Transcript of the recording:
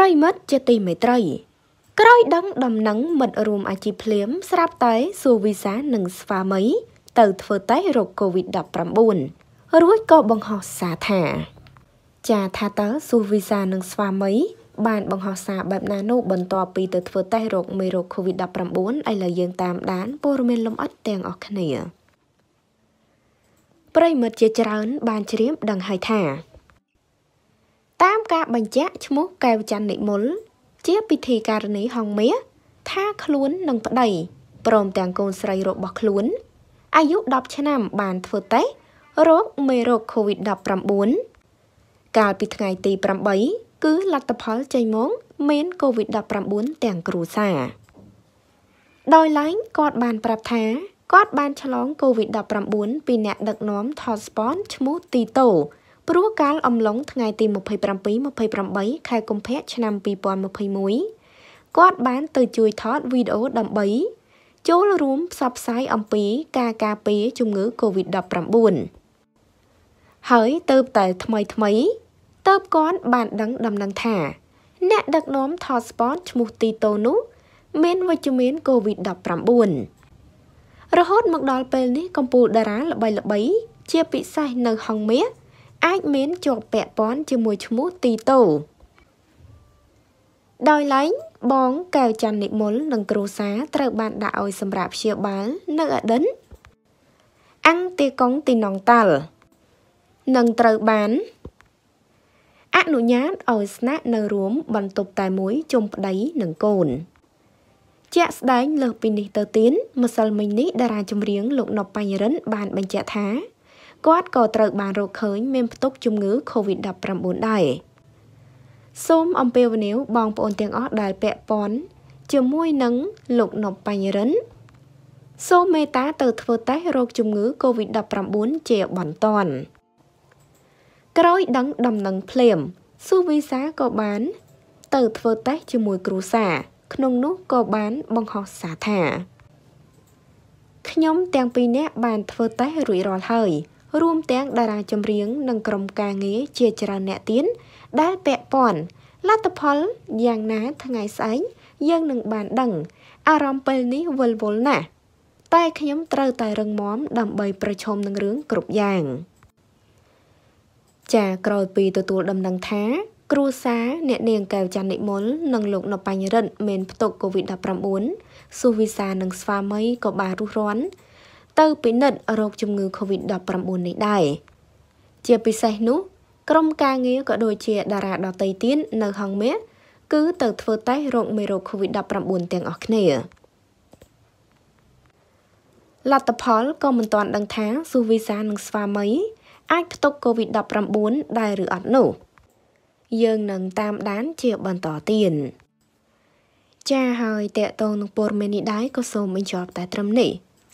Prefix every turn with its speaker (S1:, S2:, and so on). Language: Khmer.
S1: ប្រិមិត្តជាទីមេត្រី ក្រោយដឹងដំណឹងមិត្តរួមអាជីពភ្លាម ស្រាប់តែសួរវីសានិងស្វាមីទៅធ្វើតេស្តរោគ COVID-19 រួចក៏បង្ហោះសារថាចាថាតើសួរវីសានិងស្វាមី បានបង្ហោះសារបែបណានោះបន្ទាប់ពីទៅធ្វើតេស្តរោគមេរោគ COVID-19 ឥឡូវយើងតាម ដានព័ត៌មានលម្អិតទាំងអស់គ្នាប្រិមិត្តជាច្រើន បានជ្រាបដឹងហើយថាតាមការបញ្ជាក់ឈ្មោះកែវច័ន្ទនិមល ជាពិធីការនីហងមាសថាខ្លួននឹងប្តីព្រមទាំងកូនស្រីរបស់ខ្លួនអាយុ10ឆ្នាំបានធ្វើតេស្តរោគមេរោគ COVID-19 កាលពីថ្ងៃទី8គឺលទ្ធផលចេញមកមាន COVID-19 ទាំងគ្រួសារដោយឡែងគាត់បាន ប្រាប់ថាគាត់បានឆ្លង COVID-19 ពីអ្នកដឹកនាំ Hotspot ឈ្មោះទីតូព្រោះកាលអំឡុងថ្ងៃទី27 28ខែកុម្ភៈឆ្នាំ2021គាត់បានទៅជួយថតវីដេអូដើម្បីចូលរួមផ្សព្វផ្សាយអំពីការការពារជំងឺ Covid-19 ហើយទៅតែថ្មីថ្មីតើបគាត់បានដឹងដំណឹងថាអ្នកដឹកនាំថត spot ឈ្មោះទីតូនោះមានវិជ្ជមាន Covid-19 រហូតមកដល់ពេលនេះកម្ពុជាតារាល្បីៗជាពិសេសនៅហងមាសអាចមានជាប់ពាក់ព័ន្ធជាមួយឈ្មោះទីតូដោយឡែកបងកែវច័ន្ទនិមលនិងគ្រូសាត្រូវបានដាក់ឲ្យសម្រាប់ព្យាបាលនៅអឌិនអង្គទីកុងទីណងតាល់នឹងត្រូវបានអនុញ្ញាតឲ្យស្នាក់នៅរួម បន្ទប់តែមួយជុំប្តីនិងកូនជាក់ស្ដែងលើសពីនេះទៅទៀតម្សិលមិញនេះតារាចម្រៀងលោកណប់បញ្ញរិន បានបញ្ជាក់ថាគាត់ក៏ត្រូវបានរកឃើញមានផ្ទុកជំងឺ COVID-19 ដែរសូមអំពាវនាវបងប្អូនទាំងអស់ដែលពាក់ព័ន្ធជាមួយនឹងលោកនប់បញ្ញរិន សូមមេត្តាទៅ ធ្វើតេស្តរោគជំងឺ COVID-19 ជាបន្តក្រោយដឹងដំណឹងភ្លាមស៊ូវីសាក៏បាន ទៅធ្វើតេស្តជាមួយគ្រូសា ក្នុងនោះក៏បានបង្ហោះសារថាខ្ញុំទាំងពីរនាក់បាន ធ្វើតេស្តរួចរាល់ហើយរួមទាំងតារាចម្រៀងនិងក្រុមការងារជាច្រើនអ្នកទៀតដែលពាក់ព័ន្ធលទ្ធផលយ៉ាងណាថ្ងៃស្អែកយើងនឹងបានដឹង អារម្មណ៍ពេលនេះវល់វល់ណាស់តែខ្ញុំត្រូវតែរឹងមាំដើម្បីប្រឈមនឹងរឿងគ្រប់យ៉ាងចាក្រោយពីទទួលដំណឹងថា គ្រួសារអ្នកនាងកែវច័ន្ទនិមលនិងលោកនៅបញ្ញរិទ្ធមានផ្ទុក COVID-19 សុវិសានិងស្វាមីក៏បានរស់រាន់ទៅពិនិត្យរោគជំងឺ Covid-19 នេះដែរជាពិសេសនោះ ក្រុមការងារក៏ដូចជាតារាដទៃទៀតនៅហងមាសគឺទៅធ្វើតេស្តរោគមេរោគ Covid-19 ទាំងអស់គ្នាលទ្ធផលក៏មិនទាន់ដឹងថាសុវិសានិងស្វាមីអាចផ្ទុក COVID-19 ដែរឬអត់នោះ យើងនឹងតាមដានជាបន្តទៀតចា៎ហើយតកតងនឹងព័ត៌មាននេះដែរក៏សូមបញ្ចប់តែត្រឹមនេះ